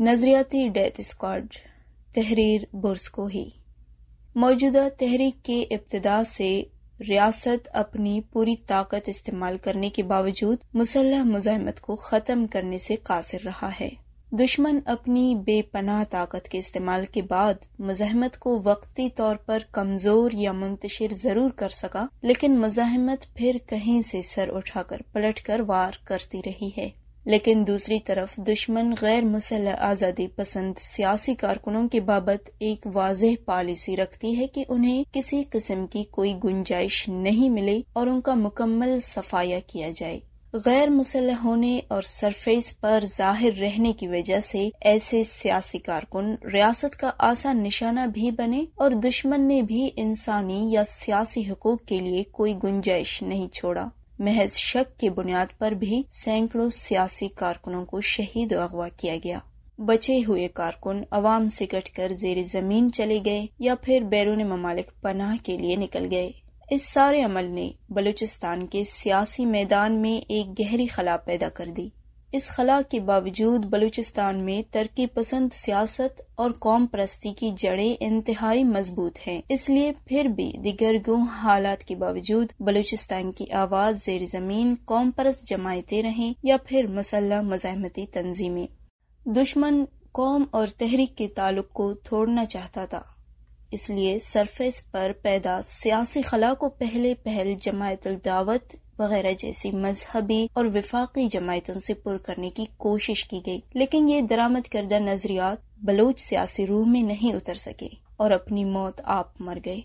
नजरियाती death squad तहरीर ही मौजूदा तहरीक के इब्तदा से रियासत अपनी पूरी ताकत इस्तेमाल करने के बावजूद मुसलह मुजामत को ख़त्म करने से कासिर रहा है दुश्मन अपनी बेपनाह ताकत के इस्तेमाल के बाद मजाहमत को वक्ती तौर पर कमजोर या मुंतशिर जरूर कर सका लेकिन मजाहमत फिर कहीं से सर उठाकर पलट कर वार करती रही है लेकिन दूसरी तरफ दुश्मन गैर मुसल आज़ादी पसंद सियासी कारकुनों के बाबत एक वाज पॉलिसी रखती है कि उन्हें किसी किस्म की कोई गुंजाइश नहीं मिले और उनका मुकम्मल सफाया किया जाए गैर मुसलह होने और सरफेस पर जाहिर रहने की वजह से ऐसे सियासी कारकुन रियासत का आसान निशाना भी बने और दुश्मन ने भी इंसानी या सियासी हकूक के लिए कोई गुंजाइश नहीं छोड़ा महज शक की बुनियाद पर भी सैकड़ों सियासी कारकुनों को शहीद अगवा किया गया बचे हुए कारकुन अवाम से कट कर जेर जमीन चले गए या फिर बैरून ममालिक पनाह के लिए निकल गए इस सारे अमल ने बलूचिस्तान के सियासी मैदान में एक गहरी खला पैदा कर दी इस खला के बावजूद बलूचिस्तान में तरक्की पसंद सियासत और कौम परस्ती की जड़ें इंतहाई मजबूत हैं इसलिए फिर भी दिगर गुह हालात के बावजूद बलूचिस्तान की आवाज़ जेर ज़मीन कौम परस्त जमायते रहे या फिर मसल्ला मजामती तंजीमें दुश्मन कौम और तहरीक के ताल्लुक को तोड़ना चाहता था इसलिए सरफेस पर पैदा सियासी खला को पहले पहल जमायत दावत वगैरह जैसी मजहबी और विफाकी जमायतों से पुर करने की कोशिश की गई लेकिन ये दरामद करदा नजरियात बलोच सियासी रूह में नहीं उतर सके और अपनी मौत आप मर गए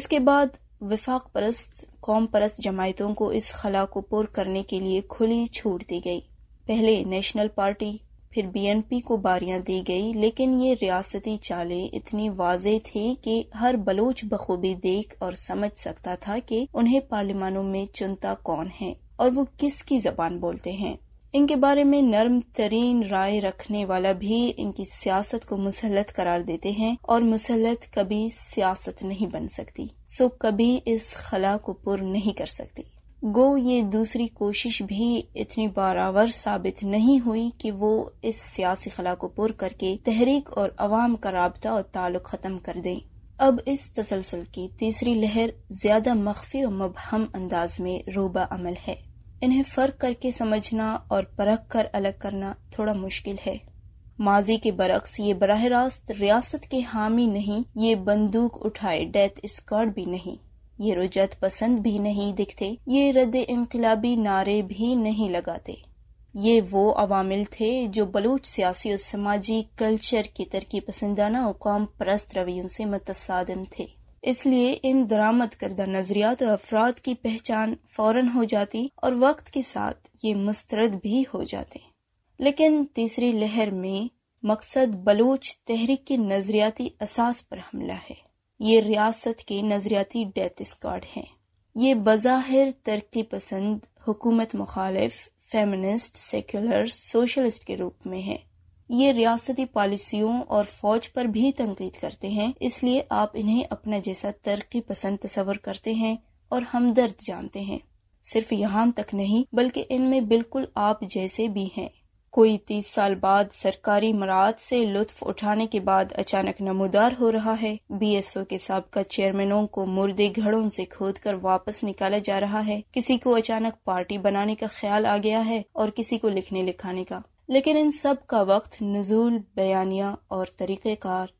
इसके बाद विफाक परस्त कौम परस्त जमायतों को इस खला को पुर करने के लिए खुली छूट दी गई पहले नेशनल पार्टी फिर बीएनपी को बारियां दी गई लेकिन ये रियासती चाले इतनी वाज थी कि हर बलोच बखूबी देख और समझ सकता था कि उन्हें पार्लिमानों में चुनता कौन है और वो किसकी जबान बोलते हैं इनके बारे में नरम तरीन राय रखने वाला भी इनकी सियासत को मुसलत करार देते हैं और मुसलत कभी सियासत नहीं बन सकती सो कभी इस खला को पुर नहीं कर सकती गो ये दूसरी कोशिश भी इतनी बारावर साबित नहीं हुई कि वो इस सियासी खला को पुर करके तहरीक और अवाम का रबता और ताल्लुक ख़त्म कर दें अब इस तसलसल की तीसरी लहर ज्यादा मख्फी और मबहम अंदाज में रूबा अमल है इन्हें फ़र्क करके समझना और परख कर अलग करना थोड़ा मुश्किल है माजी के बरक्स ये बरह रास्त रियासत के हामी नहीं ये बंदूक उठाए डेथ स्क्वाड भी नहीं ये रुजत पसंद भी नहीं दिखते ये रद्द इनकलाबी नारे भी नहीं लगाते ये वो अवामिल थे जो बलूच सियासी और समाजी कल्चर की तरक्की पसंदाना और कौम परस्त रवैयों से मतसादम थे इसलिए इन दरामद करदा नजरियात और अफराद की पहचान फौरन हो जाती और वक्त के साथ ये मुस्तरद भी हो जाते लेकिन तीसरी लहर में मकसद बलूच तहरीक के नजरियाती असास पर हमला है ये रियासत के नज़रियाती डेथ स्कॉड हैं ये बज़ाहिर तरक्की पसंद हुकूमत मुखालिफ फेमिनिस्ट सेक्युलर सोशलिस्ट के रूप में हैं ये रियासती पॉलिसियों और फौज पर भी तनकीद करते हैं इसलिए आप इन्हें अपना जैसा तरक्की पसंद तस्वर करते हैं और हमदर्द जानते हैं सिर्फ यहाँ तक नहीं बल्कि इनमें बिल्कुल आप जैसे भी हैं कोई तीस साल बाद सरकारी मराद से लुत्फ उठाने के बाद अचानक नमोदार हो रहा है बीएसओ के सबका चेयरमैनों को मुर्दे घड़ों से खोद कर वापस निकाला जा रहा है किसी को अचानक पार्टी बनाने का ख्याल आ गया है और किसी को लिखने लिखाने का लेकिन इन सब का वक्त नजूल बयानिया और तरीक़ेकार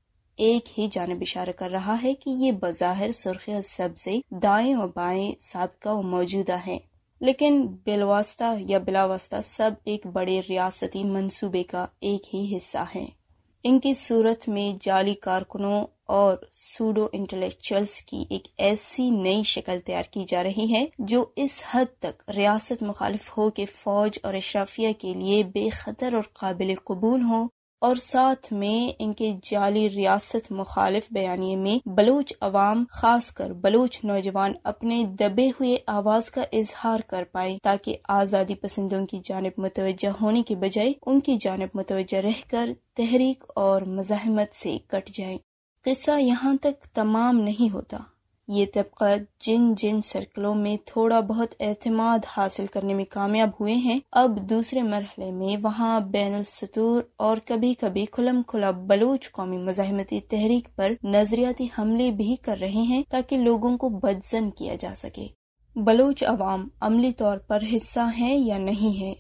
एक ही जानब इशारा कर रहा है कि ये बज़ाहिर सुर्खिया सब्जे दाएं और बाएं सबका मौजूदा है लेकिन बिलवास्ता या बिलावास्ता सब एक बड़े रियासती मंसूबे का एक ही हिस्सा है इनकी सूरत में जाली कारकुनों और सूडो इंटेलेक्चुअल्स की एक ऐसी नई शक्ल तैयार की जा रही है जो इस हद तक रियासत मुखालिफ हो के फौज और अशराफिया के लिए बेखतर और काबिल कबूल हो और साथ में इनके जाली रियासत मुखालिफ बयानी में बलोच अवाम खास कर बलोच नौजवान अपने दबे हुए आवाज का इजहार कर पाए ताकि आज़ादी पसंदों की जानब मुतवजह होने के बजाय उनकी जानब मुतवजह रहकर तहरीक और मजाहमत से कट जाए किस्सा यहाँ तक तमाम नहीं होता ये तबका जिन जिन सर्कलों में थोड़ा बहुत एतमाद हासिल करने में कामयाब हुए हैं अब दूसरे मरहले में वहाँ बैन सतूर और कभी कभी खुलम खुला बलोच कौमी मजामती तहरीक पर नजरियाती हमले भी कर रहे हैं ताकि लोगों को बदजन किया जा सके बलोच अवाम अमली तौर पर हिस्सा है या नहीं है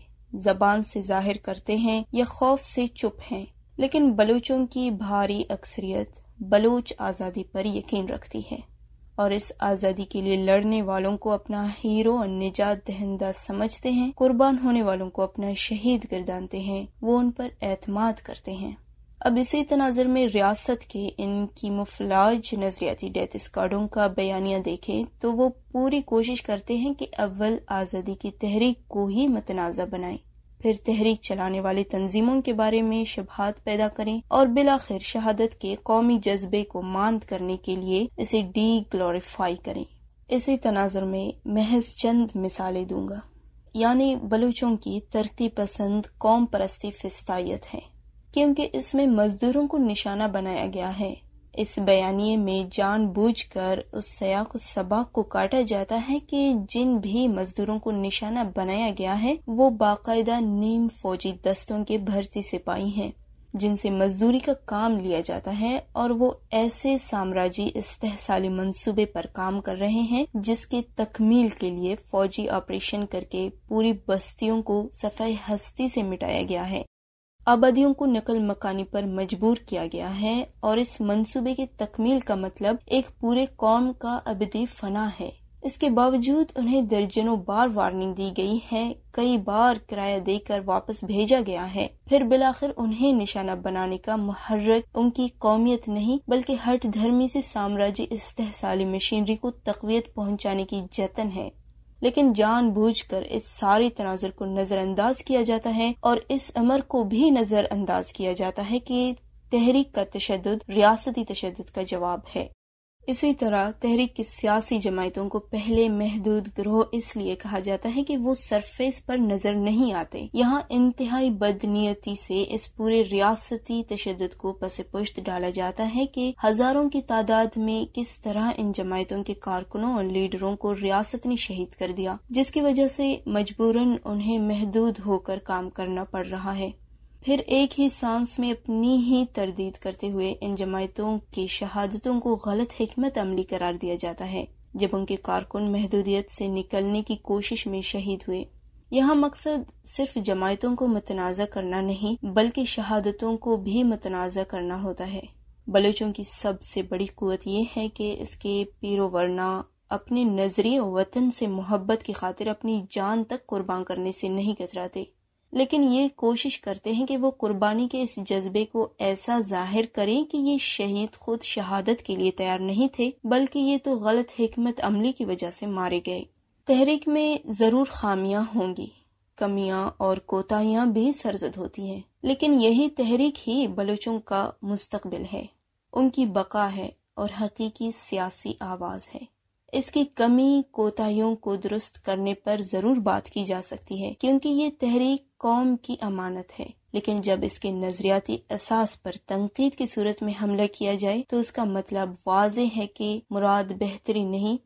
जबान से जाहिर करते हैं या खौफ से चुप हैं लेकिन बलोचों की भारी अक्सरियत बलोच आज़ादी पर यकीन रखती है और इस आज़ादी के लिए लड़ने वालों को अपना हीरो और निजात दहंदा समझते हैं कुर्बान होने वालों को अपना शहीद गिरदानते हैं वो उन पर एतमाद करते हैं अब इसी तनाजर में रियासत के इनकी मुफलाज नजरियाती डेथ स्कार्डों का बयानिया देखें तो वो पूरी कोशिश करते हैं कि अव्वल आज़ादी की तहरीक को ही मतनाज़ा बनाएं फिर तहरीक चलाने वाली तंजीमों के बारे में शबहत पैदा करें और बिलाखिर शहादत के कौमी जज्बे को मांद करने के लिए इसे डी ग्लोरीफाई करें इसी तनाजर में महज चंद मिसालें दूंगा यानी बलूचों की तरक्की पसंद कौम परस्ती फिस्तायत है क्योंकि इसमें मजदूरों को निशाना बनाया गया है इस बयानी में जानबूझकर उस सयाक सबाक को काटा जाता है कि जिन भी मजदूरों को निशाना बनाया गया है वो बाकायदा नीम फौजी दस्तों के भर्ती सिपाही हैं जिनसे मजदूरी का काम लिया जाता है और वो ऐसे साम्राज्य इस्तेसाली मंसूबे पर काम कर रहे हैं जिसके तकमील के लिए फौजी ऑपरेशन करके पूरी बस्तियों को सफाई हस्ती से मिटाया गया है आबादियों को नकल मकानी पर मजबूर किया गया है और इस मंसूबे की तकमील का मतलब एक पूरे कौम का अबदी फना है इसके बावजूद उन्हें दर्जनों बार वार्निंग दी गई है कई बार किराया देकर वापस भेजा गया है फिर बिलाखिर उन्हें निशाना बनाने का महर्रक उनकी कौमियत नहीं बल्कि हट धर्मी से साम्राज्य इस्तेसाली मशीनरी को तकवीत पहुंचाने की जतन है लेकिन जानबूझकर इस सारे तनाजर को नजरअंदाज किया जाता है और इस अमर को भी नजरअंदाज किया जाता है कि तहरीक का तशद रियासती तशद का जवाब है इसी तरह तहरीक की सियासी जमायतों को पहले महदूद ग्रोह इसलिए कहा जाता है कि वो सरफेस पर नजर नहीं आते यहाँ इंतहाई बदनीयती से इस पूरे रियासती तशद को पसे पुश्त डाला जाता है कि हजारों की तादाद में किस तरह इन जमायतों के कारकुनों और लीडरों को रियासत ने शहीद कर दिया जिसकी वजह से मजबूरन उन्हें महदूद होकर काम करना पड़ रहा है फिर एक ही सांस में अपनी ही तरदीद करते हुए इन जमायतों की शहादतों को गलत हमत अमली करार दिया जाता है जब उनके कारकुन महदूदियत से निकलने की कोशिश में शहीद हुए यहाँ मकसद सिर्फ जमायतों को मतनाज़ करना नहीं बल्कि शहादतों को भी मतनाज़ करना होता है बलोचों की सबसे बड़ी कुत यह है कि इसके पीरो वरना अपने नजरिए वतन से मोहब्बत की खातिर अपनी जान तक कुर्बान करने से नहीं कतराते लेकिन ये कोशिश करते हैं कि वो कुर्बानी के इस जज्बे को ऐसा जाहिर करें कि ये शहीद खुद शहादत के लिए तैयार नहीं थे बल्कि ये तो गलत हमत अमली की वजह से मारे गए तहरीक में ज़रूर खामियां होंगी कमियां और कोताहियां भी सरजद होती हैं लेकिन यही तहरीक ही बलूचों का मुस्तबिल है उनकी बका है और हकीकी सियासी आवाज़ है इसकी कमी कोताहियों को दुरुस्त करने पर जरूर बात की जा सकती है क्योंकि ये तहरीक कौम की अमानत है लेकिन जब इसके नजरियाती असास पर तनकीद की सूरत में हमला किया जाए तो उसका मतलब वाज है कि मुराद बेहतरी नहीं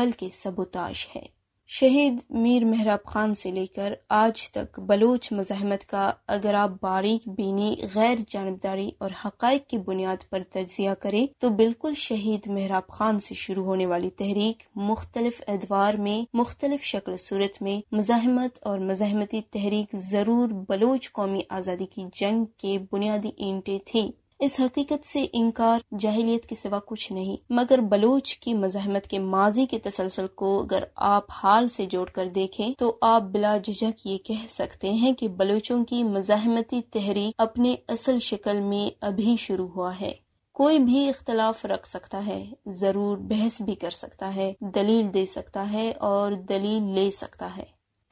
बल्कि सबुताश है शहीद मीर मेहराब खान से लेकर आज तक बलोच मज़ाहमत का अगर आप बारीक बीनी गैर जानबदारी और हक की बुनियाद पर तजिया करें तो बिल्कुल शहीद मेहराब खान से शुरू होने वाली तहरीक मुख्तलिफ एदवार में मुख्तलिफ शक्ल सूरत में मज़ाहमत और मज़ाहमती तहरीक ज़रूर बलोच कौमी आज़ादी की जंग के बुनियादी ईंटे थी इस हकीकत से इनकार जाहिलियत के सिवा कुछ नहीं मगर बलोच की मजाहमत के माजी के तसलसल को अगर आप हाल से जोड़ कर देखे तो आप बिला झिझक ये कह सकते है की बलोचों की मजाहमती तहरीक अपने असल शक्ल में अभी शुरू हुआ है कोई भी इख्तलाफ रख सकता है जरूर बहस भी कर सकता है दलील दे सकता है और दलील ले सकता है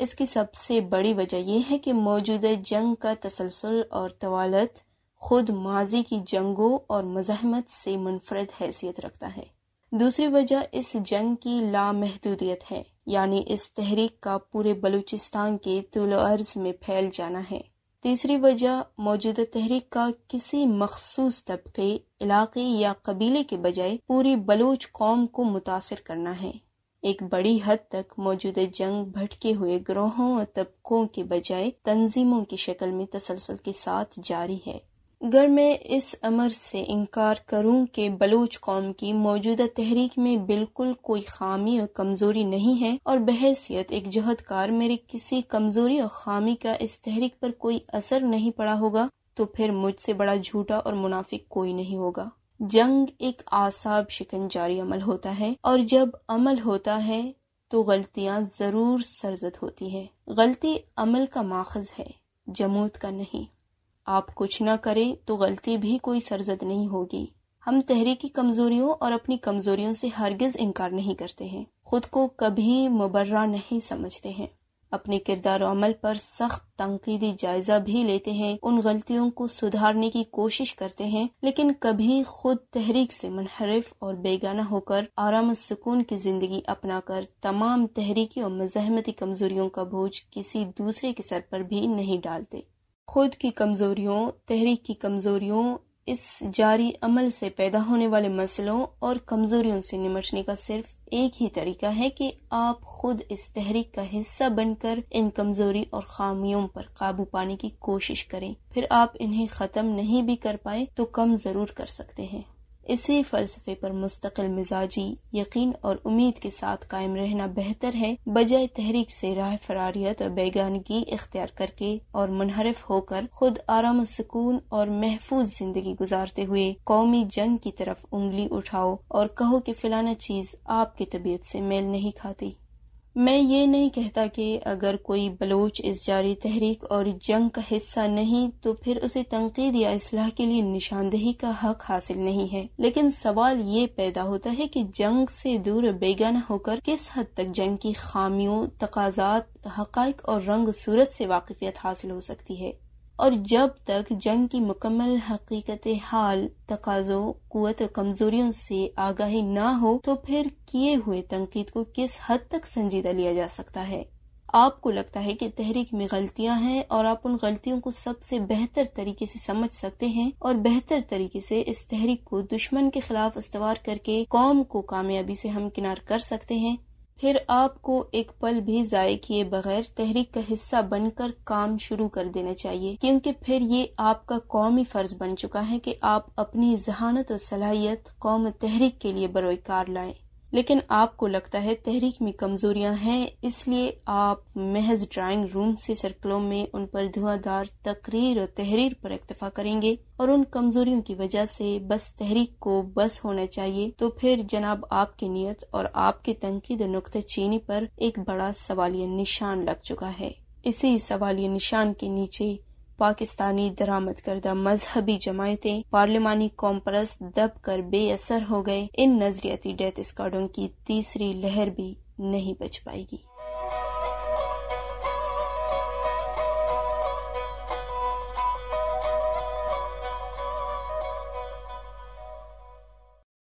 इसकी सबसे बड़ी वजह यह है कि मौजूदा जंग का तसलसल और तवालत खुद माजी की जंगों और मजहमत से मुनफरद हैसियत रखता है दूसरी वजह इस जंग की लामहदूदियत है यानी इस तहरीक का पूरे बलूचिस्तान के तुल अर्ज में फैल जाना है तीसरी वजह मौजूदा तहरीक का किसी मखसूस तबके इलाके या कबीले के बजाय पूरी बलूच कौम को मुतासर करना है एक बड़ी हद तक मौजूदा जंग भटके हुए ग्रोहों और तबकों के बजाय तंजीमों की शक्ल में तसलसल के साथ जारी है अगर मैं इस अमर से इनकार करूं कि बलूच कौम की मौजूदा तहरीक में बिल्कुल कोई खामी और कमजोरी नहीं है और बहसियत एक जहदकार मेरी किसी कमजोरी और खामी का इस तहरीक पर कोई असर नहीं पड़ा होगा तो फिर मुझसे बड़ा झूठा और मुनाफिक कोई नहीं होगा जंग एक आसाब शिकन जारी अमल होता है और जब अमल होता है तो गलतियाँ जरूर सरजद होती है गलती अमल का माखज है जमूत का नहीं आप कुछ ना करें तो गलती भी कोई सरजद नहीं होगी हम तहरीकी कमजोरियों और अपनी कमजोरियों से हरगिज इनकार नहीं करते हैं खुद को कभी मुबर्रा नहीं समझते हैं अपने किरदार अमल पर सख्त तनकीदी जायजा भी लेते हैं उन गलतियों को सुधारने की कोशिश करते हैं लेकिन कभी खुद तहरीक से मुनहरिफ और बेगाना होकर आराम सुकून की जिंदगी अपनाकर तमाम तहरीकी और मजहमती कमजोरियों का बोझ किसी दूसरे के सर पर भी नहीं डालते खुद की कमजोरियों, तहरीक की कमजोरियों, इस जारी अमल से पैदा होने वाले मसलों और कमजोरियों से निमटने का सिर्फ एक ही तरीका है कि आप खुद इस तहरीक का हिस्सा बनकर इन कमजोरी और खामियों पर काबू पाने की कोशिश करें फिर आप इन्हें खत्म नहीं भी कर पाए तो कम जरूर कर सकते हैं इसे फलसफे पर मुस्तकिल मिजाजी यकीन और उम्मीद के साथ कायम रहना बेहतर है बजाय तहरीक से राह फरारियत और बेगानगी इख्तियार करके और मुनहरफ होकर खुद आराम सुकून और महफूज जिंदगी गुजारते हुए कौमी जंग की तरफ उंगली उठाओ और कहो की फिलाना चीज आपकी तबीयत से मेल नहीं खाती मैं ये नहीं कहता कि अगर कोई बलोच इस जारी तहरीक और जंग का हिस्सा नहीं तो फिर उसे तनकीद या असलाह के लिए निशानदेही का हक हासिल नहीं है लेकिन सवाल ये पैदा होता है कि जंग से दूर बेगाना होकर किस हद तक जंग की खामियों तकाजात हक और रंग सूरत से वाकफियत हासिल हो सकती है और जब तक जंग की मुकम्मल हकीकत हाल तकाजों कुत और कमजोरियों से आगाही ना हो तो फिर किए हुए तनकीद को किस हद तक संजीदा लिया जा सकता है आपको लगता है कि तहरीक में गलतियां हैं और आप उन गलतियों को सबसे बेहतर तरीके से समझ सकते हैं और बेहतर तरीके से इस तहरीक को दुश्मन के खिलाफ इस्तवार करके कौम को कामयाबी से हमकिनार कर सकते हैं फिर आपको एक पल भी जाय किए बगैर तहरीक का हिस्सा बनकर काम शुरू कर देना चाहिए क्योंकि फिर ये आपका कौमी फर्ज बन चुका है कि आप अपनी जहानत और सलाहियत कौम तहरीक के लिए बरोकार लाएं लेकिन आपको लगता है तहरीक में कमजोरियां हैं इसलिए आप महज ड्राइंग रूम से सर्कलों में उन पर धुआंधार तकरीर और तहरीर पर इतफा करेंगे और उन कमजोरियों की वजह से बस तहरीक को बस होना चाहिए तो फिर जनाब आपकी नीयत और आपके तनकीद नुकते चीनी पर एक बड़ा सवालिया निशान लग चुका है इसी सवालिया निशान के नीचे पाकिस्तानी दरामद करदा मजहबी जमायतें कौम कॉम्प्रस दब कर बेअसर हो गए इन नजरियाती डेथ स्क्वाडों की तीसरी लहर भी नहीं बच पाएगी